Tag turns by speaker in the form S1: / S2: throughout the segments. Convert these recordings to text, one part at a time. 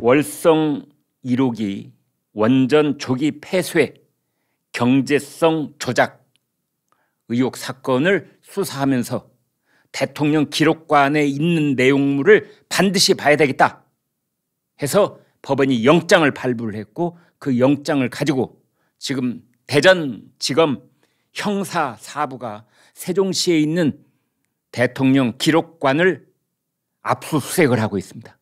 S1: 월성 1호기 원전 조기 폐쇄 경제성 조작 의혹 사건을 수사하면서 대통령 기록관에 있는 내용물을 반드시 봐야 되겠다 해서 법원이 영장을 발부를 했고 그 영장을 가지고 지금 대전지검 형사 사부가 세종시에 있는 대통령 기록관을 압수수색을 하고 있습니다.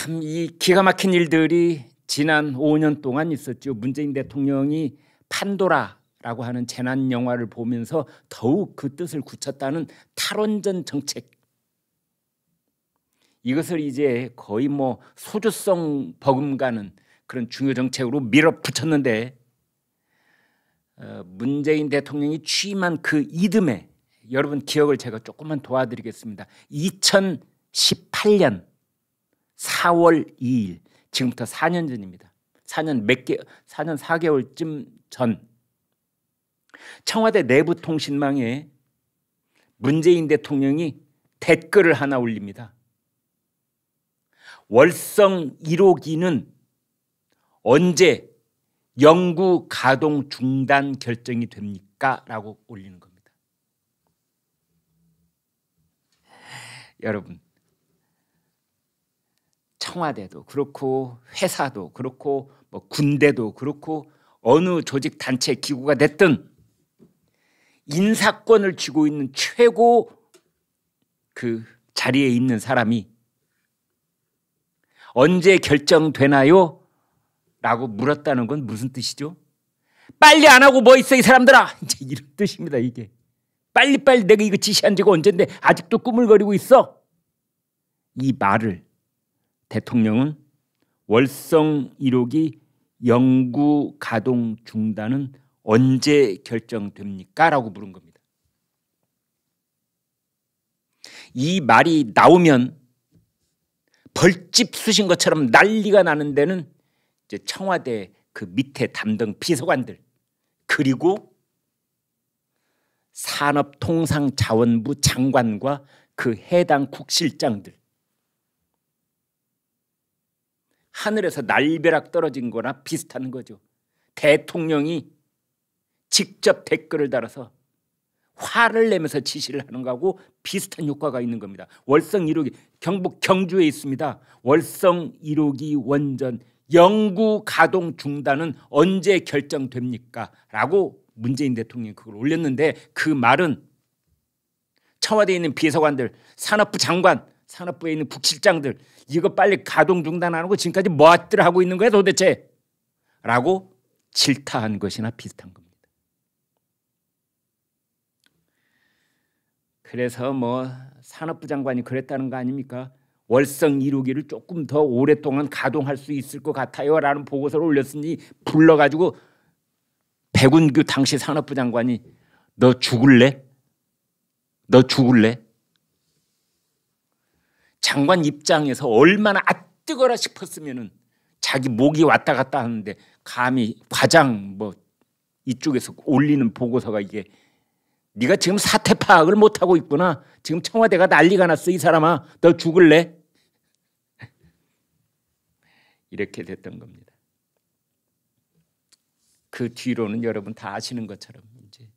S1: 참이 기가 막힌 일들이 지난 5년 동안 있었죠. 문재인 대통령이 판도라라고 하는 재난 영화를 보면서 더욱 그 뜻을 굳혔다는 탈원전 정책 이것을 이제 거의 뭐 소주성 버금가는 그런 중요 정책으로 밀어붙였는데 어, 문재인 대통령이 취임한 그 이듬해 여러분 기억을 제가 조금만 도와드리겠습니다. 2018년 4월 2일 지금부터 4년 전입니다. 4년 몇 개, 4년 4개월쯤 전 청와대 내부 통신망에 문재인 대통령이 댓글을 하나 올립니다. 월성 1호기는 언제 영구 가동 중단 결정이 됩니까? 라고 올리는 겁니다. 여러분 청와대도 그렇고 회사도 그렇고 뭐 군대도 그렇고 어느 조직 단체 기구가 됐든 인사권을 쥐고 있는 최고 그 자리에 있는 사람이 언제 결정되나요? 라고 물었다는 건 무슨 뜻이죠? 빨리 안 하고 뭐 있어 이 사람들아 이제 이런 뜻입니다 이게 빨리빨리 내가 이거 지시한 지가 언젠데 아직도 꾸물거리고 있어 이 말을 대통령은 월성 1호기 영구 가동 중단은 언제 결정됩니까? 라고 물은 겁니다. 이 말이 나오면 벌집 쑤신 것처럼 난리가 나는 데는 이제 청와대 그 밑에 담당 비서관들 그리고 산업통상자원부 장관과 그 해당 국실장들 하늘에서 날벼락 떨어진 거나 비슷한 거죠. 대통령이 직접 댓글을 달아서 화를 내면서 지시를 하는 거하고 비슷한 효과가 있는 겁니다. 월성 1호기 경북 경주에 있습니다. 월성 1호기 원전 영구 가동 중단은 언제 결정됩니까? 라고 문재인 대통령이 그걸 올렸는데 그 말은 청와대에 있는 비서관들 산업부 장관 산업부에 있는 북실장들 이거 빨리 가동 중단하는 거 지금까지 뭐들 하 하고 있는 거야 도대체 라고 질타한 것이나 비슷한 겁니다. 그래서 뭐 산업부 장관이 그랬다는 거 아닙니까? 월성 1호기를 조금 더 오랫동안 가동할 수 있을 것 같아요라는 보고서를 올렸으니 불러가지고 백운규 당시 산업부 장관이 너 죽을래? 너 죽을래? 장관 입장에서 얼마나 아뜨거라 싶었으면은 자기 목이 왔다 갔다 하는데 감히 과장 뭐 이쪽에서 올리는 보고서가 이게 네가 지금 사태 파악을 못 하고 있구나. 지금 청와대가 난리가 났어 이 사람아. 너 죽을래? 이렇게 됐던 겁니다. 그 뒤로는 여러분 다 아시는 것처럼 이제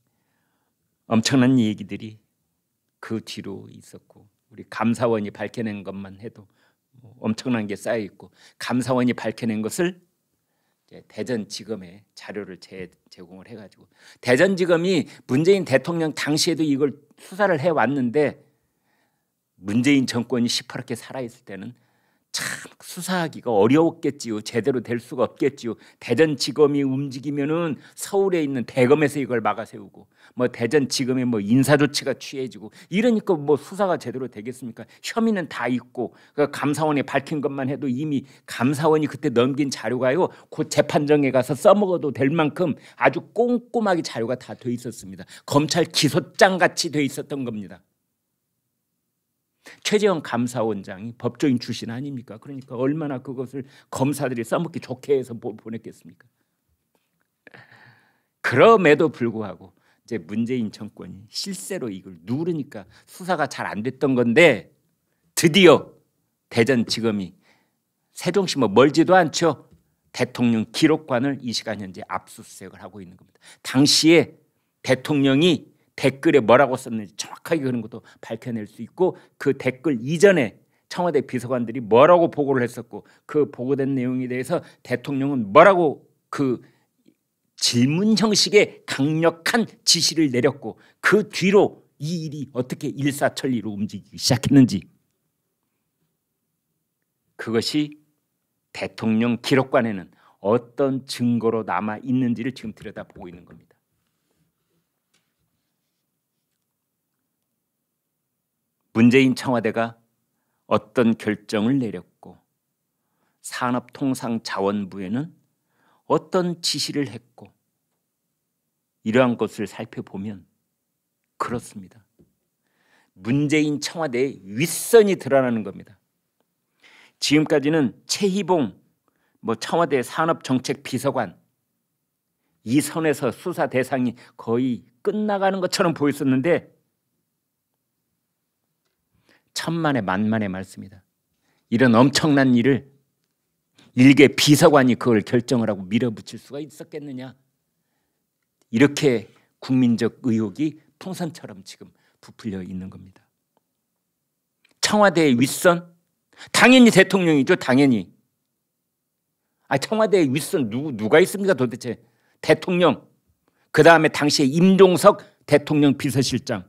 S1: 엄청난 얘기들이 그 뒤로 있었고 우리 감사원이 밝혀낸 것만 해도 뭐 엄청난 게 쌓여 있고 감사원이 밝혀낸 것을 대전지검에 자료를 제, 제공을 해가지고 대전지검이 문재인 대통령 당시에도 이걸 수사를 해왔는데 문재인 정권이 시퍼렇게 살아있을 때는 참 수사하기가 어려웠겠지요. 제대로 될 수가 없겠지요. 대전지검이 움직이면은 서울에 있는 대검에서 이걸 막아세우고 뭐 대전지검에 뭐 인사조치가 취해지고 이러니까 뭐 수사가 제대로 되겠습니까? 혐의는 다 있고 그러니까 감사원에 밝힌 것만 해도 이미 감사원이 그때 넘긴 자료가요. 곧 재판정에 가서 써먹어도 될 만큼 아주 꼼꼼하게 자료가 다돼 있었습니다. 검찰 기소장 같이 돼 있었던 겁니다. 최재형 감사원장이 법조인 출신 아닙니까? 그러니까 얼마나 그것을 검사들이 써먹기 좋게 해서 보냈겠습니까? 그럼에도 불구하고 이제 문재인 정권이 실제로 이걸 누르니까 수사가 잘 안 됐던 건데 드디어 대전지검이 세종시 뭐 멀지도 않죠. 대통령 기록관을 이 시간 현재 압수수색을 하고 있는 겁니다. 당시에 대통령이 댓글에 뭐라고 썼는지 정확하게 그런 것도 밝혀낼 수 있고 그 댓글 이전에 청와대 비서관들이 뭐라고 보고를 했었고 그 보고된 내용에 대해서 대통령은 뭐라고 그 질문 형식의 강력한 지시를 내렸고 그 뒤로 이 일이 어떻게 일사천리로 움직이기 시작했는지 그것이 대통령 기록관에는 어떤 증거로 남아 있는지를 지금 들여다보고 있는 겁니다. 문재인 청와대가 어떤 결정을 내렸고 산업통상자원부에는 어떤 지시를 했고 이러한 것을 살펴보면 그렇습니다. 문재인 청와대의 윗선이 드러나는 겁니다. 지금까지는 최희봉 뭐 청와대 산업정책비서관 이 선에서 수사 대상이 거의 끝나가는 것처럼 보였었는데 천만의 만만의 말씀이다. 이런 엄청난 일을 일개 비서관이 그걸 결정을 하고 밀어붙일 수가 있었겠느냐. 이렇게 국민적 의혹이 풍선처럼 지금 부풀려 있는 겁니다. 청와대의 윗선? 당연히 대통령이죠. 당연히. 아, 청와대의 윗선 누구, 누가 있습니까 도대체? 대통령. 그 다음에 당시에 임종석 대통령 비서실장.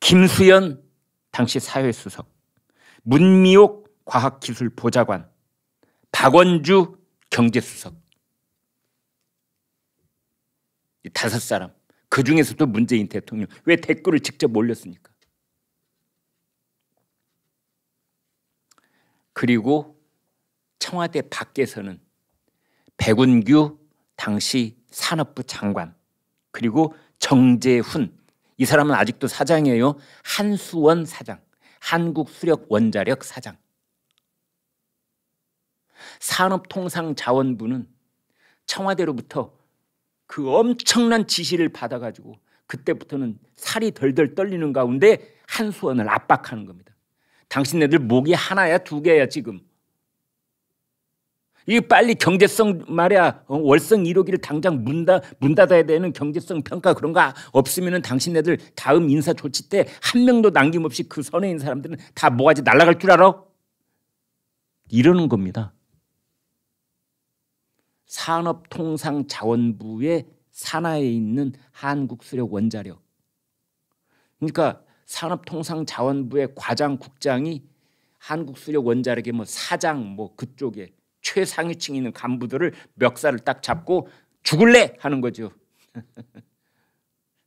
S1: 김수현 당시 사회수석, 문미옥 과학기술보좌관, 박원주 경제수석. 다섯 사람. 그 중에서도 문재인 대통령. 왜 댓글을 직접 올렸습니까? 그리고 청와대 밖에서는 백운규 당시 산업부 장관, 그리고 정재훈 이 사람은 아직도 사장이에요. 한수원 사장. 한국수력원자력 사장. 산업통상자원부는 청와대로부터 그 엄청난 지시를 받아가지고 그때부터는 살이 덜덜 떨리는 가운데 한수원을 압박하는 겁니다. 당신네들 목이 하나야 두 개야 지금. 이 빨리 경제성 말이야 어, 월성 1호기를 당장 문다 닫아야 되는 경제성 평가 그런 거없으면 당신네들 다음 인사 조치 때 한 명도 남김없이 그 선에 있는 사람들은 다 모가지 날아갈 줄 알아? 이러는 겁니다. 산업통상자원부의 산하에 있는 한국수력 원자력. 그러니까 산업통상자원부의 과장 국장이 한국수력 원자력의 뭐 사장 뭐 그쪽에 최상위층에 있는 간부들을 멱살을 딱 잡고 죽을래 하는 거죠.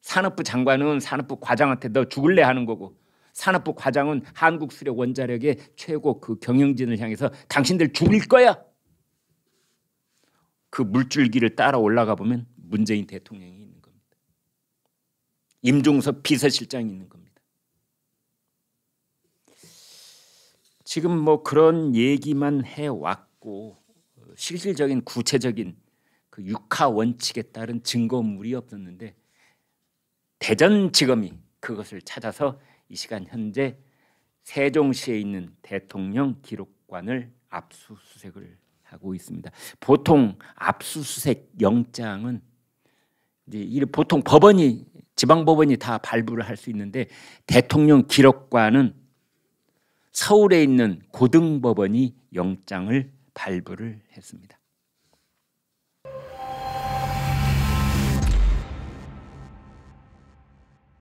S1: 산업부 장관은 산업부 과장한테 너 죽을래 하는 거고 산업부 과장은 한국 수력 원자력의 최고 그 경영진을 향해서 당신들 죽일 거야. 그 물줄기를 따라 올라가 보면 문재인 대통령이 있는 겁니다. 임종석 비서실장이 있는 겁니다. 지금 뭐 그런 얘기만 해왔 고 없고 어, 실질적인 구체적인 그 육하 원칙에 따른 증거물이 없었는데 대전지검이 그것을 찾아서 이 시간 현재 세종시에 있는 대통령 기록관을 압수수색을 하고 있습니다. 보통 압수수색 영장은 이제 보통 법원이 지방 법원이 다 발부를 할 수 있는데 대통령 기록관은 서울에 있는 고등법원이 영장을 발부를 했습니다.